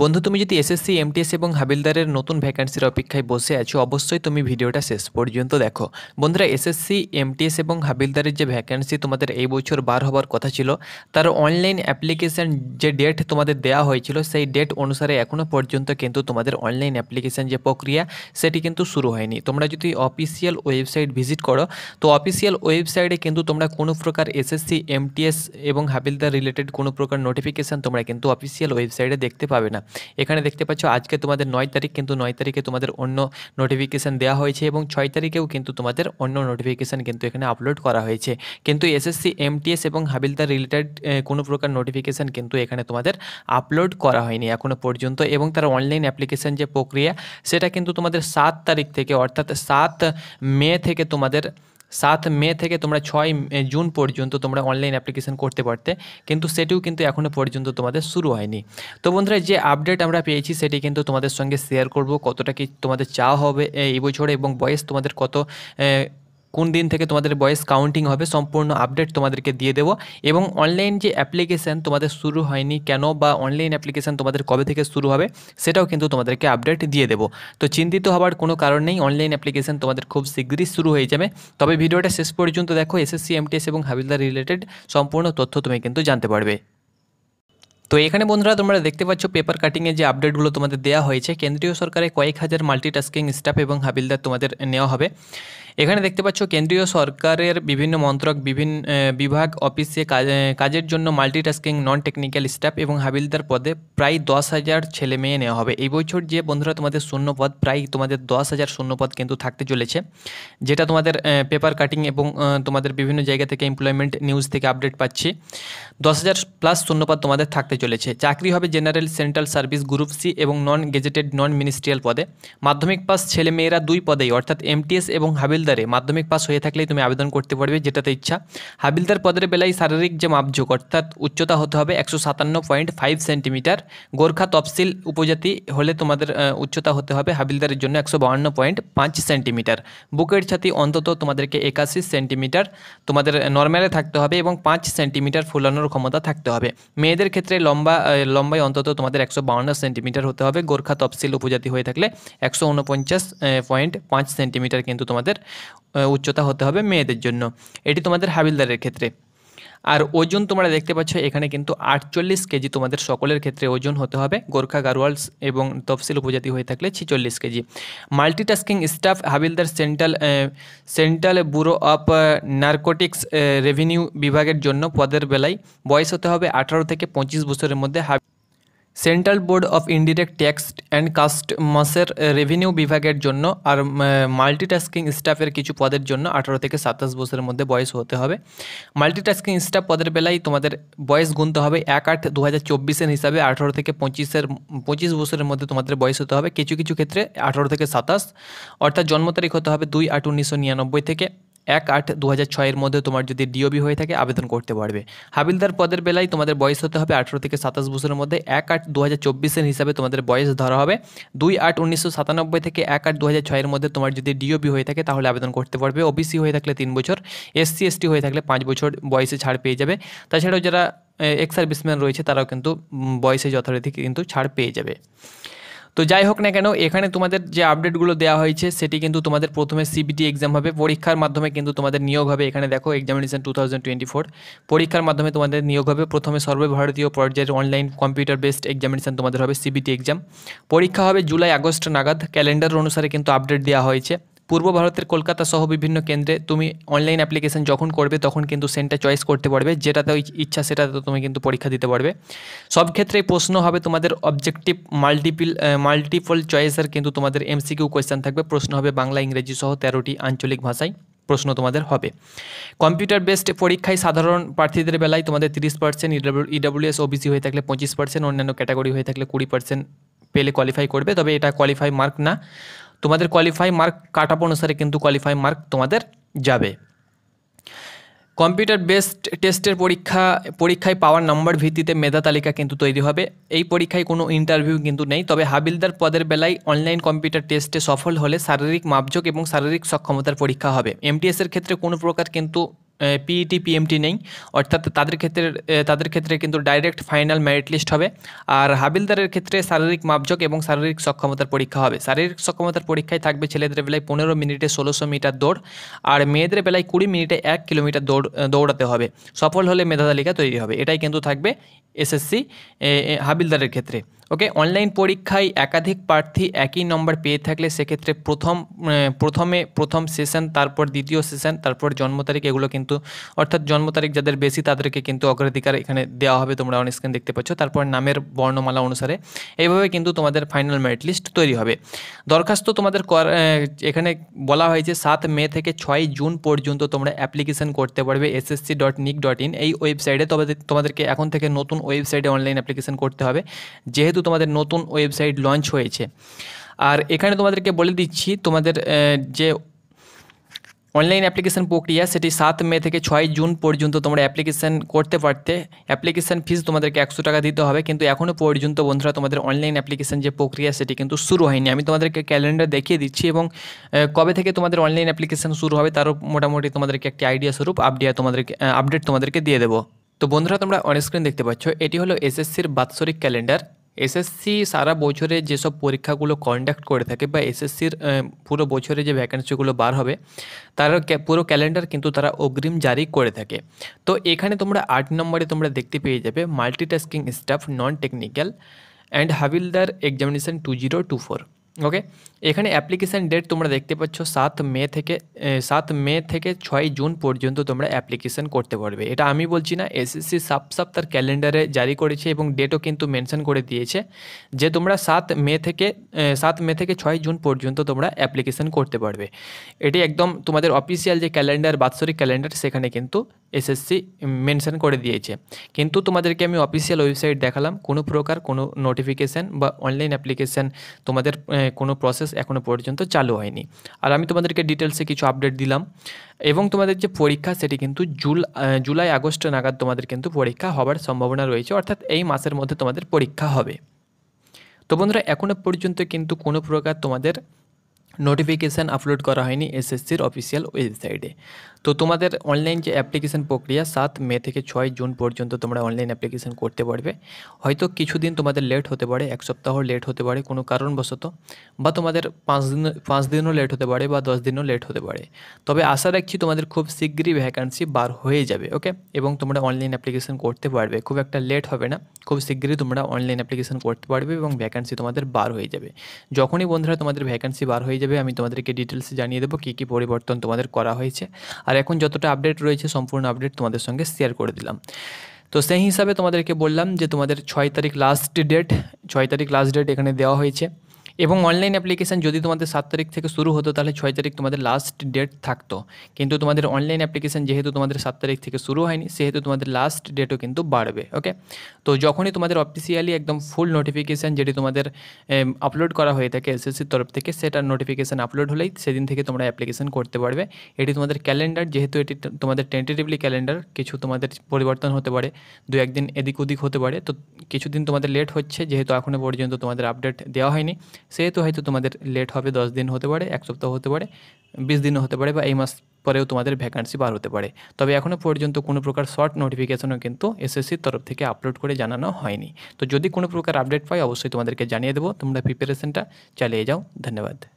বন্ধু তুমি যদি এসএসসি এমটিএস এবং হাবিলদারের নতুন ভ্যাকান্সির অপেক্ষায় বসে আছো অবশ্যই তুমি ভিডিওটা শেষ পর্যন্ত দেখো বন্ধুরা এসএসসি এমটিএস এবং হাবিলদারের যে ভ্যাকান্সি তোমাদের এই বছর বার হবার কথা ছিল তার অনলাইন অ্যাপ্লিকেশান যে ডেট তোমাদের দেয়া হয়েছিল সেই ডেট অনুসারে এখনও পর্যন্ত কিন্তু তোমাদের অনলাইন অ্যাপ্লিকেশান যে প্রক্রিয়া সেটি কিন্তু শুরু হয়নি তোমরা যদি অফিসিয়াল ওয়েবসাইট ভিজিট করো তো অফিসিয়াল ওয়েবসাইটে কিন্তু তোমরা কোনো প্রকার এসএসসি এমটিএস এবং হাবিলদার রিলেটেড কোনো প্রকার নোটিফিকেশান তোমরা কিন্তু অফিসিয়াল ওয়েবসাইটে দেখতে পাবে না এখানে দেখতে পাচ্ছ আজকে তোমাদের নয় তারিখ কিন্তু নয় তারিখে তোমাদের অন্য নোটিফিকেশান দেওয়া হয়েছে এবং ছয় তারিখেও কিন্তু তোমাদের অন্য নোটিফিকেশান কিন্তু এখানে আপলোড করা হয়েছে কিন্তু এসএসসি এমটিএস এবং হাবিলদার রিলেটেড কোনো প্রকার নোটিফিকেশান কিন্তু এখানে তোমাদের আপলোড করা হয়নি এখনও পর্যন্ত এবং তারা অনলাইন অ্যাপ্লিকেশান যে প্রক্রিয়া সেটা কিন্তু তোমাদের সাত তারিখ থেকে অর্থাৎ সাত মে থেকে তোমাদের সাত মে থেকে তোমরা ছয় জুন পর্যন্ত তোমরা অনলাইন অ্যাপ্লিকেশন করতে পারতে কিন্তু সেটিও কিন্তু এখনও পর্যন্ত তোমাদের শুরু হয়নি তো বন্ধুরা যে আপডেট আমরা পেয়েছি সেটি কিন্তু তোমাদের সঙ্গে শেয়ার করব কতটা কি তোমাদের চা হবে এই বছরে এবং বয়স তোমাদের কত কোন দিন থেকে তোমাদের বয়স কাউন্টিং হবে সম্পূর্ণ আপডেট তোমাদেরকে দিয়ে দেবো এবং অনলাইন যে অ্যাপ্লিকেশান তোমাদের শুরু হয়নি কেন বা অনলাইন অ্যাপ্লিকেশান তোমাদের কবে থেকে শুরু হবে সেটাও কিন্তু তোমাদেরকে আপডেট দিয়ে দেবো তো চিন্তিত হওয়ার কোনো কারণ নেই অনলাইন অ্যাপ্লিকেশান তোমাদের খুব শীঘ্রই শুরু হয়ে যাবে তবে ভিডিওটা শেষ পর্যন্ত দেখো এসএসসি এমটিএস এবং হাবিলদার রিলেটেড সম্পূর্ণ তথ্য তুমি কিন্তু জানতে পারবে তো এখানে বন্ধুরা তোমরা দেখতে পাচ্ছ পেপার কাটিংয়ে যে আপডেটগুলো তোমাদের দেওয়া হয়েছে কেন্দ্রীয় সরকারে কয়েক হাজার মাল্টিটাস্কিং স্টাফ এবং হাবিলদার তোমাদের নেওয়া হবে এখানে দেখতে পাচ্ছ কেন্দ্রীয় সরকারের বিভিন্ন মন্ত্রক বিভিন্ন বিভাগ অফিসে কাজের জন্য মাল্টিটাস্কিং নন টেকনিক্যাল স্টাফ এবং হাবিলদার পদে প্রায় দশ হাজার ছেলে মেয়ে নেওয়া হবে এই বছর যে বন্ধুরা তোমাদের শূন্য পদ প্রায় তোমাদের দশ হাজার শূন্য পদ কিন্তু থাকতে চলেছে যেটা তোমাদের পেপার কাটিং এবং তোমাদের বিভিন্ন জায়গা থেকে এমপ্লয়মেন্ট নিউজ থেকে আপডেট পাচ্ছি দশ হাজার প্লাস শূন্যপদ তোমাদের থাকতে চলেছে চাকরি হবে general central service group C এবং নন গেজেটেড নন মিনিস্ট্রিয়াল পদে মাধ্যমিক পাস ছেলেমেয়েরা দুই পদেই অর্থাৎ এমটিএস এবং হাবিল হাবিলদারে মাধ্যমিক পাস হয়ে থাকলেই তুমি আবেদন করতে পারবে যেটাতে ইচ্ছা হাবিলদার পদের বেলায় শারীরিক যে মাপযোগ অর্থাৎ উচ্চতা হতে হবে একশো সাতান্ন পয়েন্ট ফাইভ সেন্টিমিটার গোর্খা তফসিল উপজাতি হলে তোমাদের উচ্চতা হতে হবে হাবিলদারের জন্য একশো বাহান্ন পয়েন্ট পাঁচ সেন্টিমিটার বুকের ছাতি অন্তত তোমাদেরকে একাশি সেন্টিমিটার তোমাদের নর্মালে থাকতে হবে এবং পাঁচ সেন্টিমিটার ফুলানোর ক্ষমতা থাকতে হবে মেয়েদের ক্ষেত্রে লম্বা লম্বায় অন্তত তোমাদের একশো বাউান্ন সেন্টিমিটার হতে হবে গোর্খা তফসিল উপজাতি হয়ে থাকলে একশো উনপঞ্চাশ পয়েন্ট পাঁচ সেন্টিমিটার কিন্তু তোমাদের উচ্চতা হতে হবে মেয়েদের জন্য এটি তোমাদের হাবিলদারের ক্ষেত্রে আর ওজন তোমরা দেখতে পাচ্ছ এখানে কিন্তু আটচল্লিশ কেজি তোমাদের সকলের ক্ষেত্রে ওজন হতে হবে গোর্খা গারোয়ালস এবং তফসিল উপজাতি হয়ে থাকলে ছিচল্লিশ কেজি মাল্টিটাস্কিং স্টাফ হাবিলদার central central bureau of narcotics revenue বিভাগের জন্য পদের বেলায় বয়স হতে হবে আঠারো থেকে পঁচিশ বছরের মধ্যে central board of indirect tax and কাস্টমাসের রেভিনিউ বিভাগের জন্য আর মাল্টিটাস্কিং স্টাফের কিছু পদের জন্য আঠারো থেকে সাতাশ বছরের মধ্যে বয়স হতে হবে মাল্টিটাস্কিং স্টাফ পদের বেলায় তোমাদের বয়স গুনতে হবে এক আট দু হাজার চব্বিশের হিসাবে আঠারো থেকে পঁচিশের পঁচিশ বছরের মধ্যে তোমাদের বয়স হতে হবে কিছু কিছু ক্ষেত্রে আঠারো থেকে সাতাশ অর্থাৎ জন্ম তারিখ হতে হবে দুই আট উনিশশো নিরানব্বই থেকে এক আট দু হাজার ছয়ের মধ্যে তোমার যদি ডিওবি হয়ে থাকে আবেদন করতে পারবে হাবিলদার পদের বেলায় তোমাদের বয়স হতে হবে আঠেরো থেকে সাতাশ বছরের মধ্যে এক আট দু হাজার চব্বিশের হিসাবে তোমাদের বয়স ধরা হবে দুই আট উনিশশো সাতানব্বই থেকে এক আট দু হাজার ছয়ের মধ্যে তোমার যদি ডিওবি হয়ে থাকে তাহলে আবেদন করতে পারবে ওবিসি হয়ে থাকলে তিন বছর এসসি এসটি হয়ে থাকলে পাঁচ বছর বয়সে ছাড় পেয়ে যাবে তাছাড়াও যারা এক্স সার্ভিসম্যান রয়েছে তারাও কিন্তু বয়সে যথারীতি কিন্তু ছাড় পেয়ে যাবে তো যাই হোক না কেন এখানে তোমাদের যে আপডেটগুলো দেওয়া হয়েছে সেটি কিন্তু তোমাদের প্রথমে সিবিটি এক্সাম হবে পরীক্ষার মাধ্যমে কিন্তু তোমাদের নিয়োগ হবে এখানে দেখো এক্সামিনেশন টু পরীক্ষার মাধ্যমে তোমাদের নিয়োগ হবে প্রথমে সর্বভারতীয় পর্যায়ের অনলাইন কম্পিউটার বেসড এক্সামিনেশন তোমাদের হবে সিবিটি এক্সাম পরীক্ষা হবে জুলাই আগস্ট নাগাদ ক্যালেন্ডার অনুসারে কিন্তু আপডেট দেওয়া হয়েছে পূর্ব ভারতের কলকাতা সহ বিভিন্ন কেন্দ্রে তুমি অনলাইন অ্যাপ্লিকেশন যখন করবে তখন কিন্তু সেন্টার চয়েস করতে পারবে যেটাতে ইচ্ছা সেটাতে তুমি কিন্তু পরীক্ষা দিতে পারবে সব ক্ষেত্রে প্রশ্ন হবে তোমাদের অবজেক্টিভ মাল্টিপিল মাল্টিপল চয়েসের কিন্তু তোমাদের এমসিকিউ কোয়েশ্চেন থাকবে প্রশ্ন হবে বাংলা ইংরেজি সহ তেরোটি আঞ্চলিক ভাষায় প্রশ্ন তোমাদের হবে কম্পিউটার বেসড পরীক্ষায় সাধারণ প্রার্থীদের বেলায় তোমাদের তিরিশ পার্সেন্ট ইডাব্লিউএস ওবিসি হয়ে থাকলে পঁচিশ পার্সেন্ট অন্যান্য ক্যাটাগরি হয়ে থাকলে কুড়ি পার্সেন্ট পেলে কোয়ালিফাই করবে তবে এটা কোয়ালিফাই মার্ক না তোমাদের কোয়ালিফাই মার্ক কাট আপ অনুসারে কিন্তু কোয়ালিফাই মার্ক তোমাদের যাবে কম্পিউটার বেসড টেস্টের পরীক্ষা পরীক্ষায় পাওয়ার নাম্বার ভিত্তিতে মেধা তালিকা কিন্তু তৈরি হবে এই পরীক্ষায় কোনো ইন্টারভিউ কিন্তু নেই তবে হাবিলদার পদের বেলায় অনলাইন কম্পিউটার টেস্টে সফল হলে শারীরিক মাপযোগ এবং শারীরিক সক্ষমতার পরীক্ষা হবে এমটিএসের ক্ষেত্রে কোনো প্রকার কিন্তু পিইটি পিএমটি e নেই অর্থাৎ তাদের ক্ষেত্রে তাদের ক্ষেত্রে কিন্তু ডাইরেক্ট ফাইনাল মেরিট লিস্ট হবে আর হাবিলদারের ক্ষেত্রে শারীরিক মাপজোক এবং শারীরিক সক্ষমতার পরীক্ষা হবে শারীরিক সক্ষমতার পরীক্ষায় থাকবে ছেলেদের বেলায় পনেরো মিনিটে ষোলোশো মিটার দৌড় আর মেয়েদের বেলায় কুড়ি মিনিটে এক কিলোমিটার দৌড় দৌড়াতে হবে সফল হলে মেধা তালিকা তৈরি হবে এটাই কিন্তু থাকবে এসএসসি হাবিলদারের ক্ষেত্রে ওকে অনলাইন পরীক্ষায় একাধিক প্রার্থী একই নম্বর পেয়ে থাকলে সেক্ষেত্রে প্রথম প্রথমে প্রথম সেশন তারপর দ্বিতীয় সেশন তারপর জন্ম তারিখ এগুলো কিন্তু কিন্তু অর্থাৎ জন্ম তারিখ যাদের বেশি তাদেরকে কিন্তু অগ্রাধিকার এখানে দেওয়া হবে তোমরা অন স্ক্রিন দেখতে পাচ্ছ তারপর নামের বর্ণমালা অনুসারে এইভাবে কিন্তু তোমাদের ফাইনাল মেরিট লিস্ট তৈরি হবে দরখাস্ত তোমাদের এখানে বলা হয় যে সাত মে থেকে ছয় জুন পর্যন্ত তোমরা অ্যাপ্লিকেশন করতে পারবে SSC dot nic dot in এই ওয়েবসাইটে তবে তোমাদেরকে এখন থেকে নতুন ওয়েবসাইটে অনলাইন অ্যাপ্লিকেশন করতে হবে যেহেতু তোমাদের নতুন ওয়েবসাইট লঞ্চ হয়েছে আর এখানে তোমাদেরকে বলে দিচ্ছি তোমাদের যে অনলাইন অ্যাপ্লিকেশন প্রক্রিয়া সেটি সাত মে থেকে ছয় জুন পর্যন্ত তোমরা অ্যাপ্লিকেশন করতে পারতে অ্যাপ্লিকেশন ফিস তোমাদেরকে একশো টাকা দিতে হবে কিন্তু এখনও পর্যন্ত বন্ধুরা তোমাদের অনলাইন অ্যাপ্লিকেশন যে প্রক্রিয়া সেটি কিন্তু শুরু হয়নি আমি তোমাদেরকে ক্যালেন্ডার দেখিয়ে দিচ্ছি এবং কবে থেকে তোমাদের অনলাইন অ্যাপ্লিকেশন শুরু হবে তারও মোটামুটি তোমাদেরকে একটি আইডিয়া স্বরূপ আপডিয়া তোমাদেরকে আপডেট তোমাদেরকে দিয়ে দেবো তো বন্ধুরা তোমরা অনস্ক্রিন স্ক্রিন দেখতে পাচ্ছ এটি হলো এসএসসির বাৎসরিক ক্যালেন্ডার এসএসসি সারা বছরে যেসব পরীক্ষাগুলো কন্ডাক্ট করে থাকে বা এসএসসির পুরো বছরে যে ভ্যাকেন্সিগুলো বার হবে তার পুরো ক্যালেন্ডার কিন্তু তারা অগ্রিম জারি করে থাকে তো এখানে তোমরা আট নম্বরে তোমরা দেখতে পেয়ে যাবে multitasking staff non technical and হাবিলদার examination two zero two four okay এখানে অ্যাপ্লিকেশান ডেট তোমরা দেখতে পাচ্ছ সাত মে থেকে সাত মে থেকে ছয় জুন পর্যন্ত তোমরা অ্যাপ্লিকেশান করতে পারবে এটা আমি বলছি না এসএসসি সাপ সাপ তার ক্যালেন্ডারে জারি করেছে এবং ডেটও কিন্তু মেনশন করে দিয়েছে যে তোমরা সাত মে থেকে সাত মে থেকে ছয় জুন পর্যন্ত তোমরা অ্যাপ্লিকেশান করতে পারবে এটি একদম তোমাদের অফিসিয়াল যে ক্যালেন্ডার বাৎসরিক ক্যালেন্ডার সেখানে কিন্তু এসএসসি মেনশন করে দিয়েছে কিন্তু তোমাদেরকে আমি অফিসিয়াল ওয়েবসাইট দেখালাম কোনো প্রকার কোনো নোটিফিকেশান বা অনলাইন অ্যাপ্লিকেশান তোমাদের কোনো প্রসেস এখনও পর্যন্ত চালু হয়নি আর আমি তোমাদেরকে ডিটেলসে কিছু আপডেট দিলাম এবং তোমাদের যে পরীক্ষা সেটি কিন্তু জুল জুলাই আগস্ট নাগাদ তোমাদের কিন্তু পরীক্ষা হবার সম্ভাবনা রয়েছে অর্থাৎ এই মাসের মধ্যে তোমাদের পরীক্ষা হবে তো বন্ধুরা এখনও পর্যন্ত কিন্তু কোনো প্রকার তোমাদের নোটিফিকেশান আপলোড করা হয়নি এসএসসির অফিসিয়াল ওয়েবসাইটে তো তোমাদের অনলাইন যে অ্যাপ্লিকেশান প্রক্রিয়া সাত মে থেকে ছয় জুন পর্যন্ত তোমরা অনলাইন অ্যাপ্লিকেশান করতে পারবে হয়তো কিছুদিন তোমাদের লেট হতে পারে এক সপ্তাহ লেট হতে পারে কোনো কারণবশত বা তোমাদের পাঁচ দিন পাঁচ দিনও লেট হতে পারে বা দশ দিনও লেট হতে পারে তবে আশা রাখছি তোমাদের খুব শীঘ্রই ভ্যাকান্সি বার হয়ে যাবে ওকে এবং তোমরা অনলাইন অ্যাপ্লিকেশান করতে পারবে খুব একটা লেট হবে না খুব শীঘ্রই তোমরা অনলাইন অ্যাপ্লিকেশান করতে পারবে এবং ভ্যাকান্সি তোমাদের বার হয়ে যাবে যখনই বন্ধুরা তোমাদের ভ্যাকান্সি বার হয়ে যাবে আমি তোমাদেরকে ডিটেলসে জানিয়ে দেবো কী কী পরিবর্তন তোমাদের করা হয়েছে আর আর এখন যতটা আপডেট রয়েছে সম্পূর্ণ আপডেট তোমাদের সঙ্গে শেয়ার করে দিলাম তো সেই হিসাবে তোমাদেরকে বললাম যে তোমাদের ছয় তারিখ লাস্ট ডেট ছয় তারিখ লাস্ট ডেট এখানে দেওয়া হয়েছে এবং অনলাইন অ্যাপ্লিকেশান যদি তোমাদের সাত তারিখ থেকে শুরু হতো তাহলে ছয় তারিখ তোমাদের লাস্ট ডেট থাকতো কিন্তু তোমাদের অনলাইন অ্যাপ্লিকেশান যেহেতু তোমাদের সাত তারিখ থেকে শুরু হয়নি সেহেতু তোমাদের লাস্ট ডেটও কিন্তু বাড়বে ওকে তো যখনই তোমাদের অফিসিয়ালি একদম ফুল নোটিফিকেশান যেটি তোমাদের আপলোড করা হয়ে থাকে এসএসসির তরফ থেকে সেটার নোটিফিকেশান আপলোড হলেই সেদিন থেকে তোমরা অ্যাপ্লিকেশান করতে পারবে এটি তোমাদের ক্যালেন্ডার যেহেতু এটি তোমাদের টেন্টেটিভলি ক্যালেন্ডার কিছু তোমাদের পরিবর্তন হতে পারে দু একদিন এদিক ওদিক হতে পারে তো কিছুদিন তোমাদের লেট হচ্ছে যেহেতু এখনও পর্যন্ত তোমাদের আপডেট দেওয়া হয়নি সেহেতু হয়তো তোমাদের লেট হবে দশ দিন হতে পারে এক সপ্তাহ হতে পারে বিশ দিনও হতে পারে বা এই মাস পরেও তোমাদের ভ্যাকান্সি বার হতে পারে তবে এখনও পর্যন্ত কোনো প্রকার শর্ট নোটিফিকেশনও কিন্তু এসএসসির তরফ থেকে আপলোড করে জানানো হয়নি তো যদি কোনো প্রকার আপডেট পাই অবশ্যই তোমাদেরকে জানিয়ে দেবো তোমরা প্রিপারেশনটা চালিয়ে যাও ধন্যবাদ